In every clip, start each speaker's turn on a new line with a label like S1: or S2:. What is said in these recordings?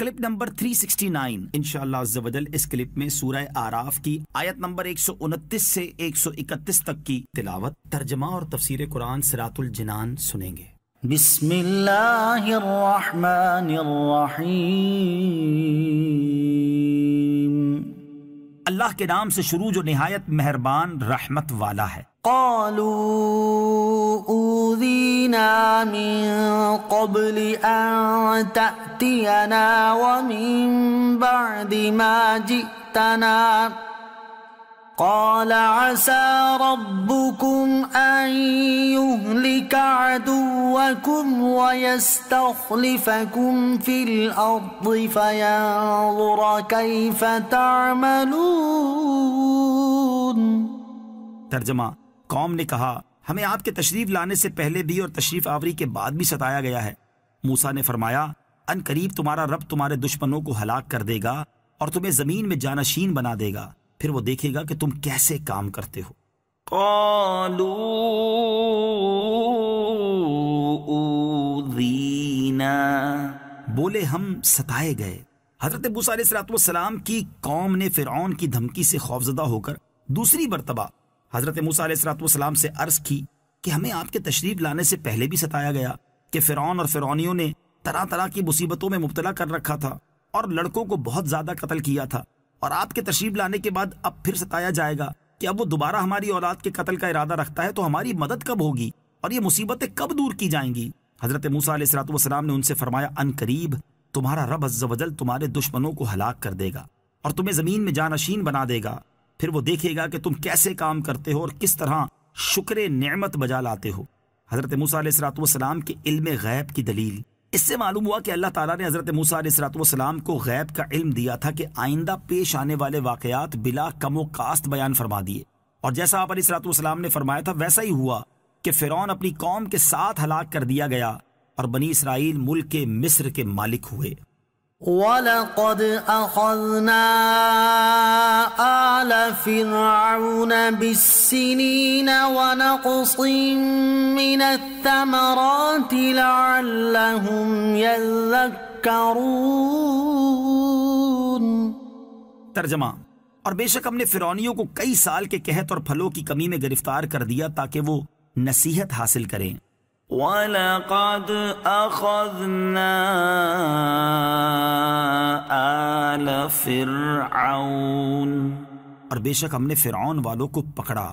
S1: clip number 369 इंशाल्लाह अज़्ज़वजल इस clip में सूरह आराफ की आयत नंबर 129 से 131 तक की तिलावत तर्जमा और तफसीर कुरान सरातुल जिनान सुनेंगे अल्लाह के नाम से शुरू जो नहायत मेहरबान रहमत वाला है
S2: قالوا اوذينا من قبل ان تاتينا ومن بعد ما جئتنا قال عسى ربكم ان يهلك عدوكم ويستخلفكم في الارض فينظر كيف تعملون
S1: ترجمه कौम ने कहा हमें आपके तशरीफ लाने से पहले भी और तशरीफ आवरी के बाद भी सताया गया है मूसा ने फरमाया अन करीब तुम्हारा रब तुम्हारे दुश्मनों को हलाक कर देगा और तुम्हें जमीन में जानशीन बना देगा फिर वो देखेगा कि तुम कैसे काम करते हो बोले हम सताए गए हजरत मूसा सलाम की कौम ने फिरौन की धमकी से खौफजदा होकर दूसरी मरतबा हज़रत मूसलाम से अर्ज़ की कि हमें आपके तशरीफ लाने से पहले भी सताया गया कि फ़िरौन और फ़िरौनियों ने तरह तरह की मुसीबतों में मुबतला कर रखा था और लड़कों को बहुत ज़्यादा कत्ल किया था और आपके तशरीफ लाने के बाद अब फिर सताया जाएगा कि अब वो दोबारा हमारी औलाद के कत्ल का इरादा रखता है तो हमारी मदद कब होगी और ये मुसीबतें कब दूर की जाएंगी हज़रत मूसलाम ने उनसे फरमाया अन करीब तुम्हारा रब अज्जल तुम्हारे दुश्मनों को हलाक कर देगा और तुम्हें ज़मीन में जानशीन बना देगा फिर वो देखेगा कि तुम कैसे काम करते हो और किस तरह शुक्र नमत बजा लाते हो हज़रत मूसरातम के इल्म गैब की दलील इससे मालूम हुआ कि अल्लाह ताला ने हज़रत मूसरातम को गैब का इल्म दिया था कि आइंदा पेश आने वाले वाक़ात बिला कमो कास्त बयान फरमा दिए और जैसा आप सलाम ने फरमाया था वैसा ही हुआ कि फ़िरौन अपनी कौम के साथ हलाक कर दिया गया और बनी इसराइल मुल्क के मिस्र के मालिक हुए
S2: ولقد أخذنا آل فرعون بالسنين ونقص من الثمرات لعلهم يذكرون
S1: तर्जमा और बेशक हमने फिरौनियों को कई साल के कहत और फलों की कमी में गिरफ्तार कर दिया ताकि वो नसीहत हासिल करें ولقد أخذنا آل فرعون और बेशक हमने फिरौन वालों को पकड़ा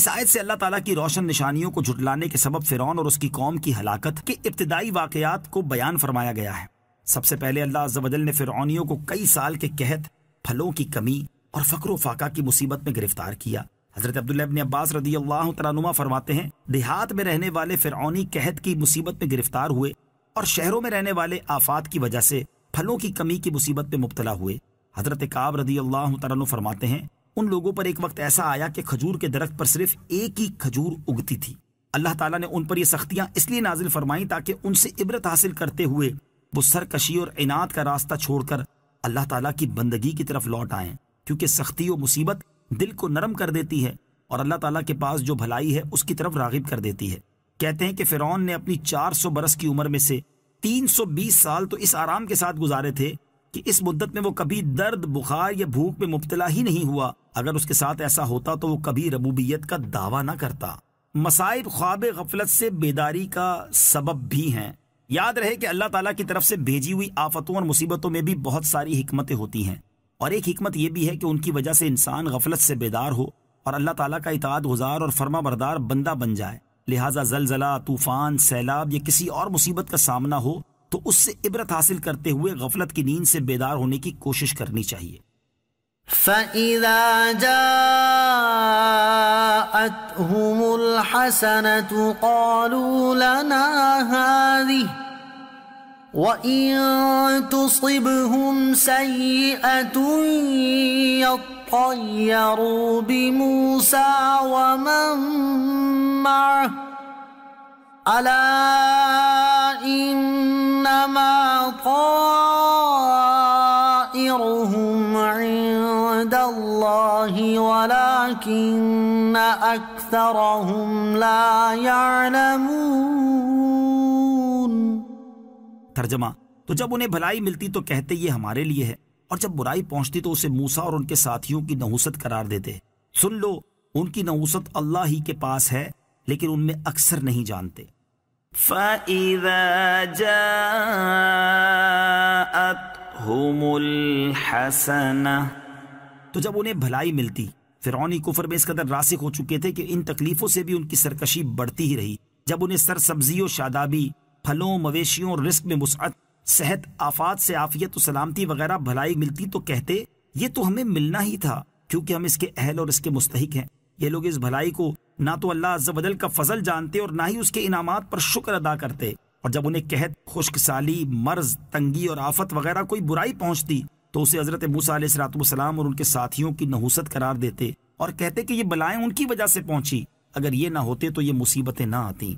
S1: इस आयत से अल्लाह ताला की रोशन निशानियों को झुटलाने के सबब फिरौन और उसकी कौम की हलाकत के इब्तदाई वाकयात को बयान फरमाया गया है सबसे पहले अल्लाह अज्जल ने फिरौनियों को कई साल के कहत फलों की कमी और फ़क्र फाका की मुसीबत में गिरफ्तार किया हजरत अब्दुल्ला अबिन अब्बास रदी अल्लाह तुमा फरमाते हैं देहात में रहने वाले फिरौनी कहत की मुसीबत में गिरफ्तार हुए और शहरों में रहने वाले आफात की वजह से फलों की कमी की मुसीबत में मुबतला हुए हजरत काब रदी अल्लाह तन फरमाते हैं उन लोगों पर एक वक्त ऐसा आया कि खजूर के दरख्त पर सिर्फ एक ही खजूर उगती थी अल्लाह तला ने उन पर यह सख्तियां इसलिए नाजिल फरमाई ताकि उनसे इबरत हासिल करते हुए वो सरकशी और इनात का रास्ता छोड़कर अल्लाह तला की बंदगी की तरफ लौट आए क्योंकि सख्ती और मुसीबत दिल को नरम कर देती है और अल्लाह ताला के पास जो भलाई है उसकी तरफ रागिब कर देती है कहते हैं कि फ़िरौन ने अपनी 400 बरस की उम्र में से 320 साल तो इस आराम के साथ गुजारे थे कि इस मुद्दत में वो कभी दर्द बुखार या भूख में मुबतला ही नहीं हुआ अगर उसके साथ ऐसा होता तो वो कभी रबूबियत का दावा ना करता मसाइब ख्वाब गफलत से बेदारी का सबब भी हैं याद रहे कि अल्लाह ताला की तरफ से भेजी हुई आफतों और मुसीबतों में भी बहुत सारी हमतें होती हैं और एक हमत यह भी है कि उनकी वजह से इंसान गफलत से बेदार हो और अल्लाह ताला का इतात गुजार और फर्मा बरदार बंदा बन जाए लिहाजा जलजला तूफान सैलाब या किसी और मुसीबत का सामना हो तो उससे इबरत हासिल करते हुए गफलत की नींद से बेदार होने की कोशिश करनी चाहिए
S2: وإن تصبهم سيئة يطيروا بموسى ومن معه ألا إنما طائرهم عند الله ولكن أكثرهم لا يعلمون
S1: तर्जमा तो जब उन्हें भलाई मिलती तो कहते ये हमारे लिए है और जब बुराई पहुंचती तो उसे मूसा और उनके साथियों की नहुसत करार देते सुन लो उनकी नहुसत अल्लाह ही के पास है लेकिन उनमें अक्सर नहीं जानते तो जब उन्हें भलाई मिलती फिरौनी कुफर में इस कदर रासिक हो चुके थे कि इन तकलीफों से भी उनकी सरकशी बढ़ती ही रही जब उन्हें सरसब्जी और शादाबी फलों मवेशियों रिस्क में मुसअत सेहत आफात से आफियत और सलामती वगैरह भलाई मिलती तो कहते ये तो हमें मिलना ही था क्योंकि हम इसके अहल और इसके मुस्तक हैं ये लोग इस भलाई को ना तो अल्लाह अज्जल का फजल जानते और ना ही उसके इनामात पर शुक्र अदा करते और जब उन्हें कहत साली मर्ज तंगी और आफत वगैरह कोई बुराई पहुंचती तो उसे हजरत मूसा सलाम और उनके साथियों की नहूसत करार देते और कहते कि ये बलाएं उनकी वजह से पहुंची अगर ये ना होते तो ये मुसीबतें ना आती